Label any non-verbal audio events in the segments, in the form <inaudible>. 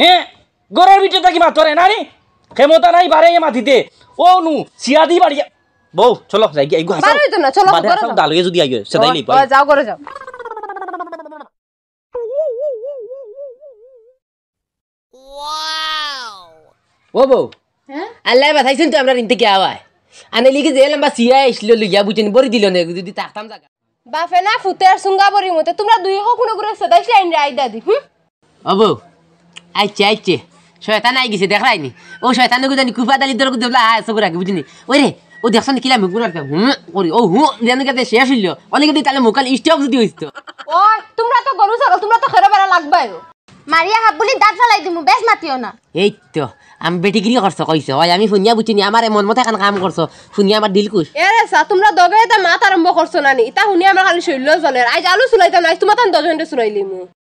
হ্যাঁ গরর ভিতরে থাকি মা তোরে নানি ক্ষমতা নাই বারে এ দিতে ও নু সিয়াদি দি বাড়ি বউ চলো যাই গিয়ে হাসাও বারে তো না চলো বারে সব হাসাও গিয়ে যদি আইও সেদাই লই পাই যাও করে যাও ও বউ হ্যাঁ আল্লাহ বাতাইছেন তো আমরা ইনতে কি আওয়ায় আনে লিগে যে লম্বা সিয়া আইছিল লইয়া বুঝেন বড়ি দিল না যদি তাকতাম জায়গা বাফে না ফুতে আর সুঙ্গা বড়ি মতে তোমরা দুই হো কোন করে সদাই লাইন রাই দাদি হুম অবু আইচে আইচে শয়তান আই গেছে দেখলাই নি ও শয়তান জানি কুফা দালি দর দেবলা হ্যাঁ চকুর আগে বুঝিনি ওই রে ও দেখছ না কিলা মুকুর আটকে হুম করি ও হুম যেন কাতে শেষ হইল অনেকে দিই তাহলে মোকাল স্টপ যদি হইত ও তোমরা তো গরু ছাগল তোমরা তো খেরা বেড়া লাগবাই মারিয়া হাব বলি দাঁত ফেলাই দিমু বেশ মাতিও না এই তো আমি বেটিগিরি করছো কইছো ওই আমি শুনিয়া বুঝিনি আমার মন মতো এখন কাম করছো শুনিয়া আমার দিল কুশ এরে সা তোমরা দগে এটা মাত আরম্ভ করছো না নি ইতা শুনিয়া আমার খালি শৈল্য জলের আজ আলু চুলাইতাম না তোমার তান দজনটা চুলাইলিমু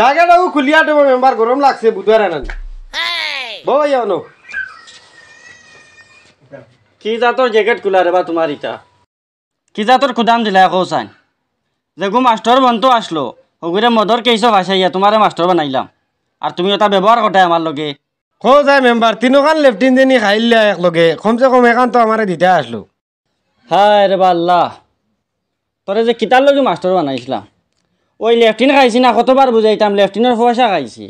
জায়গাটা ও খুলিয়া দেব মেম্বার গরম লাগছে বুধবার আনন্দ বউ আইয়া অনু কি জাতর জ্যাকেট খুলা রেবা তোমার ইটা কি জাতর খুদাম দিলা কো সাইন দেখো মাস্টর বন্ধু আসলো হগুরে মদর কেসব ভাষা ইয়া তোমার মাস্টর বানাইলাম আর তুমি ওটা ব্যবহার ঘটায় আমার লগে কো যায় মেম্বার তিনখান লেফটিন জেনি খাইলিয়া এক লগে কমসে কম এখান তো আমার দিতে আসলো হায় রে বা আল্লাহ তোরে যে কিতার লগে মাস্টর বানাইছিলাম ওই লেফটিন খাইছি না কতবার বুঝাইতাম লেফটিনের পয়সা খাইছি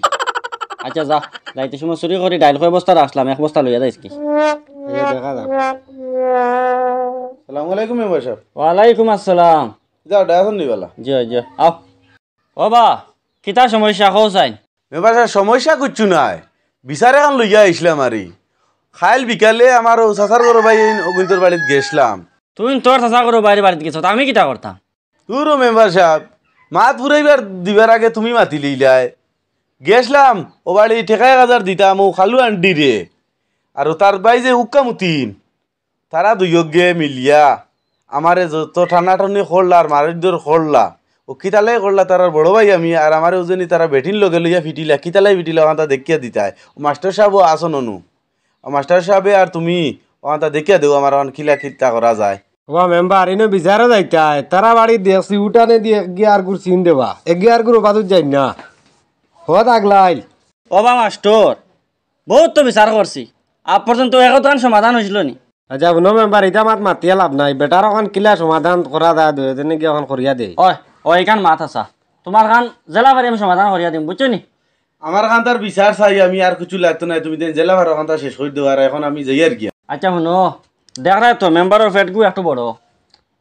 আচ্ছা যা যাইতে সময় চুরি করি ডাইল কয় বস্তা আসলাম এক বস্তা লইয়া যাইস ওয়ালাইকুম আসসালাম জি জি আও ও বা কিতা সমস্যা কও চাইন মেম্বার সমস্যা কিচ্ছু নাই বিচারে এখন লইয়া আইছিলাম খাইল বিকালে আমার সাসার গরো ভাই অগুন্তর বাড়িত গেছিলাম তুই তোর সাসা গরো বাইরে গেছ আমি কিতা করতাম তোর মেম্বার সাহেব মা পুরাইবার দিবার আগে তুমি মাতি লইলাই গেছিলাম ও বাড়ি ঠেকায় হাজার দিতাম ও খালু আন্টি রে আর তার বাই যে উক্কামুতিন তারা দুয়োগে মিলিয়া আমারে যত ঠান্ডি করলা আর মারিদর করলা ও কিতালাই করলা তার বড় ভাই আমি আর আমার ওজনী তারা বেটিন লগে লইয়া ফিটিলা কিতালাই ফিটিলা ওখানটা দেখিয়া দিতায় ও মাস্টার সাহেবও আসন অনু ও মাস্টার সাহেবে আর তুমি ওখানটা দেখিয়া দেও আমার ওখান খিলা কিতা করা যায় ওয়া মেম্বার এনে বিচারে যাইতা তারা বাড়ি দেখছি উঠানে দিয়ে গিয়ে গুর চিন দেবা এগিয়ে আর গুর বাদুর যাই না হ আগলাইল ওবা মাস্টর বহুত তো বিচার করছি আপ পর্যন্ত একতান সমাধান হয়েছিল নি আচ্ছা নো মেম্বার এটা মাত মাতিয়া লাভ নাই বেটার ওখান কিলা সমাধান করা দা দুই দিনে গিয়ে ওখান করিয়া দেই ওই ও এখান মাত আসা তোমার খান জেলা বাড়ি আমি সমাধান করিয়া দিম বুঝছো নি আমার খান তার বিচার চাই আমি আর কিছু লাগতো নাই তুমি জেলা ভাড়া খান শেষ করে দেওয়ার এখন আমি যাই আর গিয়া আচ্ছা শুনো দেখ না তো মেম্বারের ফ্যাটগু একটু বড়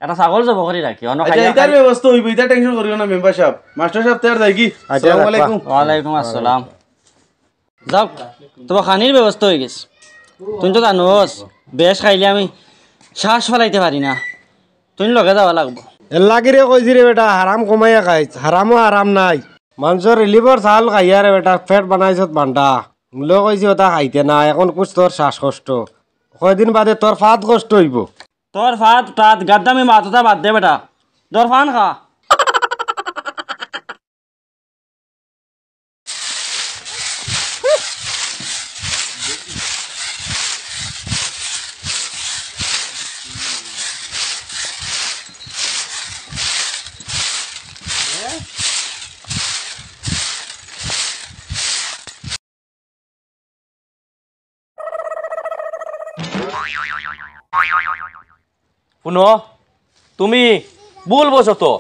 এটা ছাগল যাব করি রাখি অন্য আচ্ছা, খাই এটা ব্যবস্থা হইব এটা টেনশন করিও না মেম্বার সাহেব মাস্টার সাহেব তৈয়ার থাকি আসসালামু আলাইকুম ওয়া আলাইকুম আসসালাম যাও তোমার খানির ব্যবস্থা হয়ে গেছে তুমি তো জানোস বেশ খাইলে আমি শ্বাস ফেলাইতে পারি না তুমি লগে যাওয়া লাগবো এল্লাগিরে কইছি রে বেটা হারাম কমাই খাই হারামও হারাম নাই মানুষের রিলিভর চাল খাইয়া রে বেটা ফ্যাট বানাইছত বান্ধা মূল্য কইছি ওটা খাইতে না এখন কুছ তোর শ্বাসকষ্ট কয়দিন বাদে তোর ফাত কষ্ট হইব তোর ফাত টাত গাদ্দামি মাথাটা বাদ দে বেটা তোর ফান খা শুনো তুমি বুল তো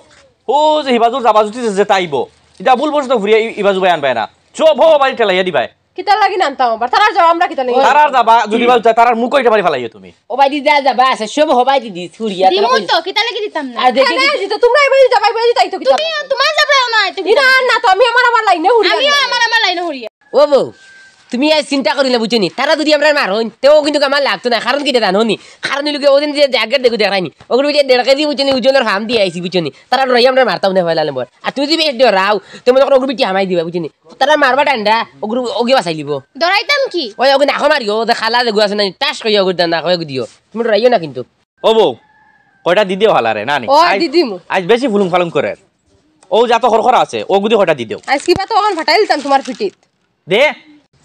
ও যে হিবাজুর যাবা জুতি যে তাইব এটা বুল তো ঘুরি ইবাজু বাই আনবাই না চব হো বাড়ি ঠেলাইয়া দিবাই কিতা লাগি না নানতাম আবার তারার যাও আমরা কিতা লাগি তারার যাবা যদি বাজু যায় তারার মুখ কইটা বাড়ি ফেলাইও তুমি ও বাই দি যা যাবা আছে সব হো বাই দি দি ছুরিয়া দিমু তো কিতা লাগি দিতাম না আর দেখি যে তো তোমরা এবাই যাবা এবাই যাই তো কিতা তুমি তোমার যাবা না না না তো আমি আমার আমার লাইনে হুরিয়া আমি আমার আমার লাইনে হুরিয়া ও বউ তুমি এই চিন্তা করিলে বুঝিনি তারা যদি আমরা মারোন তেও কিন্তু আমার লাগতো না কারণ কিটা জানো নি কারণ লোকে ওদিন যে জায়গার দেখো দেখাইনি ওগুলো বুঝে দেড় কেজি বুঝিনি ওজনের হাম দিয়ে আইসি বুঝিনি তারা রই আমরা মারতাম মানে না ফেলালে বর আর তুই যদি এটি রাও তুমি ওগুলো বিটি হামাই দিবা বুঝিনি তারা মারবা টান্ডা ওগুলো ওগে বাঁচাই লিব দরাইতাম কি ওই ওগুলো নাখো মারিও ওদের খালা দেখো আছে না টাস করি ওগুলো নাখো দিও তুমি রাইও না কিন্তু ও বউ কয়টা দিদি ভালা রে না নি আজ বেশি ফুলুম ফালুম করে ও যা তো খরখরা আছে ও গুদি কয়টা দি দেও আজ কিবা তো ওখান ফাটাইলতাম তোমার ফিটিত দে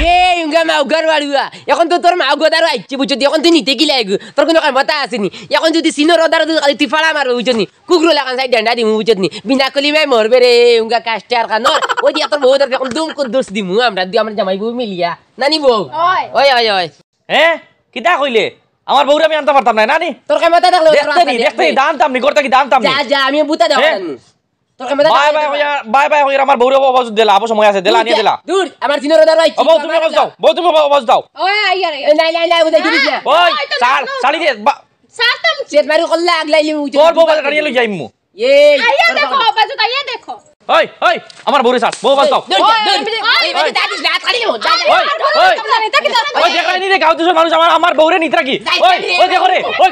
এই উঙ্গা এখন তো তোর মাউগত আর আইচ্ছে বুঝছো এখন তুই নিতে গিলা এগু তোর কোনো কথা আসেনি এখন যদি সিনো রদার খালি তুই ফাড়া মারবে বুঝছো নি কুকুরো এখন দোষ দিমু আমরা জামাই বউ মিলিয়া নানি বউ ওই ওই হে কিতা কইলে আমার বউরা আমি আনতে পারতাম না নানি তোর কামাতা দেখতে দাম তাম করতে কি দাম তাম আমি বুতা দাও বাই বাই আমার বউরে অবাজ দিলা আবো আছে দিলা আমার দিনের দাদা রাই দে দেখো রে মানুষ আমার নিতরা কি ওই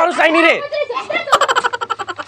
মানুষ চাই রে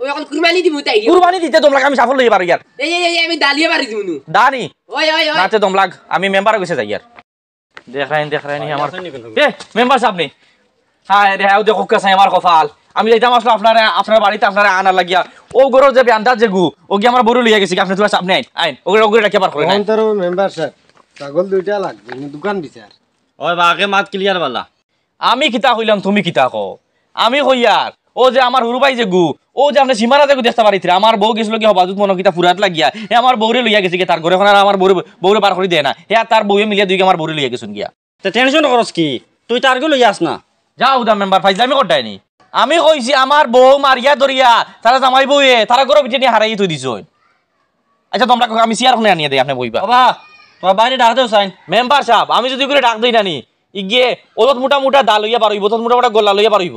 ও ইয়ারে কুরবানি দিবি ও তাই। কুরবানি দিতে দম লাগি আমি সাফ লইবার यार। এই এই আমি দালিয়া বাড়ি দিমু না। দানি। ওই ওই ও নাতে দম লাগ আমি মেম্বার হইছে যাইয়ার। দেখরাইন দেখরাইনই আমার। এ মেম্বারস আপনি। হায় রে হে দেখো কসা আমার কোফাল। আমি লইতাম আসলো আপনারে আপনার বাড়িতে আপনারে আনা লাগিয়া। ও গরো জেবে আন্দাজ জেগু ও গিয়া আমার বুরু লইয়া গেছি আপনি তো সাপনাই। আইন। ওকে ওগ্রে রেখে পার করে না।onterও মেম্বারস। পাগল দুইটা লাগি। দোকান বিচার। ওবা আগে মাঠ ক্লিয়ার वाला। আমি কিতা কইলাম তুমি কিতা কো। আমি হইয়ার। ও যে আমার হুরুবাই যে গু ও যে আপনি সীমানা যে দেখতে পারিছিল আমার বউ গেছিল কি হবাজুত মনকিতা ফুরাত লাগিয়া হে আমার বৌরে লইয়া গেছি কি তার ঘরে এখন আমার বউরে বৌরে পার করে দেয় না হে তার বউয়ে মিলিয়ে দুই আমার বৌরে লইয়া গেছুন গিয়া তো টেনশন করস কি তুই তার গো লইয়া আস না যাও দা মেম্বার ফাইজ ফাইজলামি কটায়নি আমি কইছি আমার বউ মারিয়া দরিয়া তারা জামাই বউয়ে তারা গরো পিছিয়ে হারাই তুই দিছ আচ্ছা তোমরা আমি সিয়ার খুনে আনিয়ে দেই আপনি বইবা বাবা তোমার বাইরে ডাক দেও সাইন মেম্বার সাহেব আমি যদি করে ডাক দিই নানি ইগিয়ে ওলত মোটা মোটা দা লইয়া পারইব ওলত মোটা মোটা গোলা লইয়া পারইব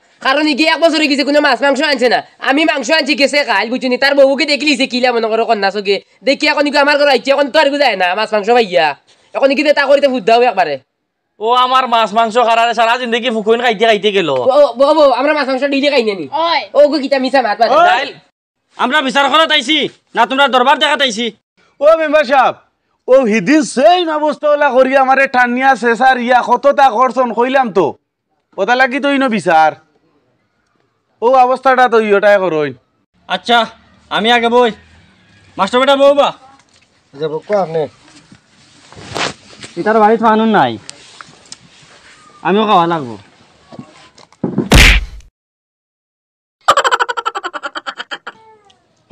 কারণ ইকি এক বছর গেছে কোনো মাছ মাংস আনছে না আমি মাংস আনছি গেছে কাল বুঝুনি তার বউকে দেখলিছে কিলা মনে করো কন্যা চোখে দেখি এখন কি আমার ঘরে এখন তো আর যায় না মাছ মাংস ভাইয়া এখন কি তা করিতে ফুদ্দাও একবারে ও আমার মাছ মাংস খারারে সারা জিন্দগি ফুকুইন খাইতে খাইতে গেল ও বাবু আমরা মাছ মাংস ডিলে খাই নি ও গো কিতা মিছা মাত পারে আমরা বিচার করা তাইছি না তোমরা দরবার দেখা তাইছি ও মেম্বার সাহেব ও হিদি সেই অবস্থা ওলা করি আমারে টানিয়া শেষার ইয়া কতটা করছন কইলাম তো ওটা লাগি তো ইনো বিচার ও অবস্থাটা তো ইয়েটাই করই আচ্ছা আমি আগে বই মাস্টার বেটা বউ বা যাব আচ্ছা, কো আপনি এটার বাড়ি থানুন নাই আমিও খাওয়া লাগবো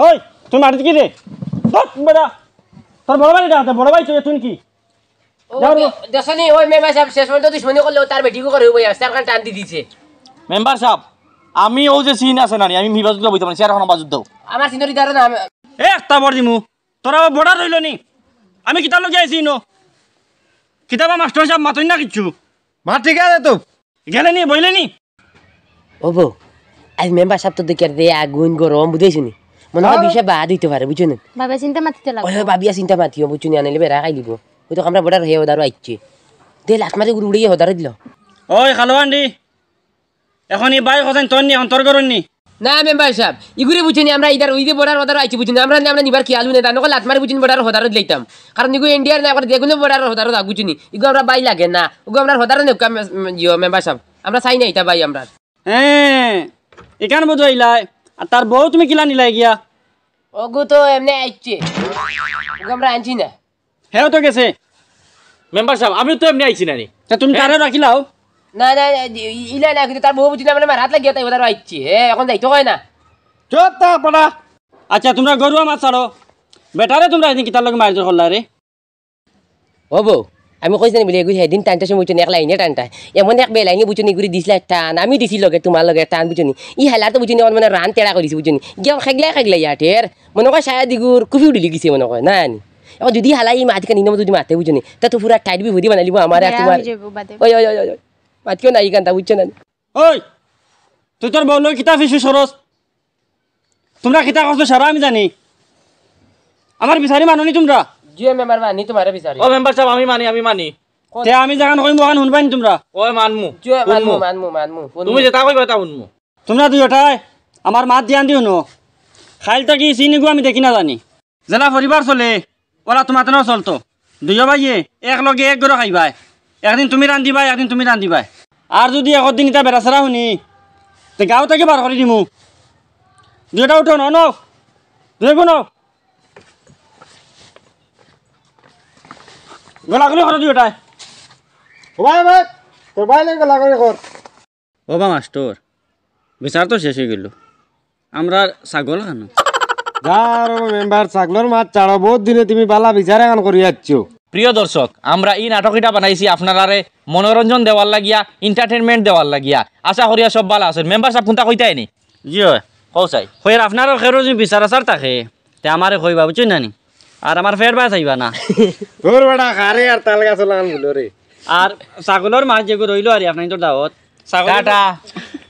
ওই তুমি মাটিতে কি রে বেটা তোর বড় ভাই এটা বড় ভাই তুমি কি দেখো ওই মেম্বার সাহেব শেষ পর্যন্ত দুশ্মনী করলে তার বেটিকে করে হয়ে যাচ্ছে টান দিয়ে দিছে মেম্বার সাহেব আমি ও যে সিন আছে নানি আমি মিবাজ গুলো বইতে পারি এখন বাজুত দাও আমার সিনরি দারে না এ একটা বড় দিমু তোরা বড় রইল নি আমি কিতা লগে আইছি নো কিতাবা মাস্টার সাহেব মাতই না কিচ্ছু মা ঠিক আছে তো গেলে নি বইলে নি ওবো আজ মেম্বার সাহেব তো দেখে দে আগুন গরম বুঝাইছি নি মনে হয় বিষয় বা দিতে পারে বুঝছো না বাবা চিন্তা মাতিতে লাগবে ওই বাবিয়া চিন্তা মাতিও বুঝছো নি আনিলে বেড়া খাই দিব ওই তো আমরা বড়া রহে ওদারও আইছে দে লাস্ট মারি উড়ে উড়িয়ে হদারে দিল ওই খালোয়ান্ডি এখন এই বাই হসেন তন্নি এখন তর করুননি না মেম্বার সাহেব ইগুরে বুঝিনি আমরা ইদার ওই যে বর্ডার ওদার আইছি বুঝিনি আমরা আমরা নিবার খেয়াল নেই তা নকল আত্মার বুঝিনি বর্ডার হদারত লইতাম কারণ ইগু ইন্ডিয়ার না করে দেখুন বর্ডার হদারত আগুচিনি ইগু আমরা বাই লাগে না ওগু আমরা হদারত নেই জিও মেম্বার সাহেব আমরা চাই নাই এটা বাই আমরা হ্যাঁ এখান বুঝাইলাই আর তার বউ তুমি কিলা নিলাই গিয়া ওগু তো এমনি আইছে ওগু আমরা আনছি না হ্যাঁ তো গেছে মেম্বার সাহেব আমি তো এমনি আইছি না নি তুমি হ্যাঁ? তারে রাখিলাও না না ইলা না কিন্তু তার বহু বুঝি না মানে হাত লাগিয়ে তাই ওদের আইচ্ছি হে এখন যাইতে কয় না চুপ তা পড়া আচ্ছা তোমরা গরুয়া মাছ ছাড়ো বেটারে তোমরা এদিন কিতার লগে মারজোর করলা রে ও বউ আমি কইছি না বলে সেদিন টানটা সময় বুঝুন এক লাইনে টানটা এমন এক বে লাইনে বুঝুনি ঘুরি দিছিল টান আমি দিছি লগে তোমার লগে টান বুঝুনি ই হেলা তো বুঝুনি মানে রান তেড়া করিছি বুঝুনি গেম খেগলাই খেগলাই ইয়াঠের মনে কয় সায়া দিগুর কুপি উঠি গেছি মনে কয় না এখন যদি হালাই মাতিকা নিনম যদি মাতে বুঝুনি তা তো পুরা টাইট বি ভরি বানালিব আমার তোমার ওই ওই ওই পাতকেও নাই কান্তা বুঝছে না ওই তুই তোর বউ কিতা ফিসু সরস তোমরা কিতা করছো সারা আমি জানি আমার বিচারি মাননি তোমরা জিও মেম্বার মানি তোমারে বিচারি ও মেম্বার সাহেব আমি মানি আমি মানি তে আমি জাগান কইম ওখান শুনবাই তোমরা ওই মানমু জিও মানমু মানমু মানমু তুমি যেটা কইবা তা শুনমু তোমরা দুইটাই আমার মাত দিয়ান দিও নো খাইলটা কি চিনিগু আমি দেখি না জানি জানা পরিবার চলে ওরা তোমার তেনাও চলতো দুইও ভাইয়ে এক লগে এক গরো খাইবাই একদিন তুমি রান্ধিবা একদিন তুমি রান্ধিবা আর যদি দিন এটা বেড়া চেৰা শুনি তে গাঁও তাকে বাৰ কৰি দিমো দুয়োটা উঠো ন নক দুই নক গলাগলি ঘৰত দুয়োটাই গলাগলি ঘৰ বাবা মাষ্টৰ বিচাৰটো শেষ হৈ গ'লো আমরা ছাগল খানো যার মেম্বার ছাগলের মাছ চাড়ো বহুত দিনে তুমি বালা বিচারে গান করে যাচ্ছ প্রিয় দর্শক আমরা এই নাটকটা বানাইছি আপনারারে মনোরঞ্জন দেওয়ার লাগিয়া এন্টারটেনমেন্ট দেওয়ার লাগিয়া আশা করিয়া সব ভালো আছেন মেম্বার সাহেব কোনটা কইতাই আইনি জি কৌ চাই হয়ের আপনার খেরো যদি বিচার আসার তাকে তে আমারে কইবা বুঝুন না নি আর আমার ফের বা চাইবা না <laughs> তোর বেটা খারে আর তাল গাছ লাগান রে আর ছাগলের মাছ যেগুলো রইলো আর আপনার তো দাওত ছাগল <laughs>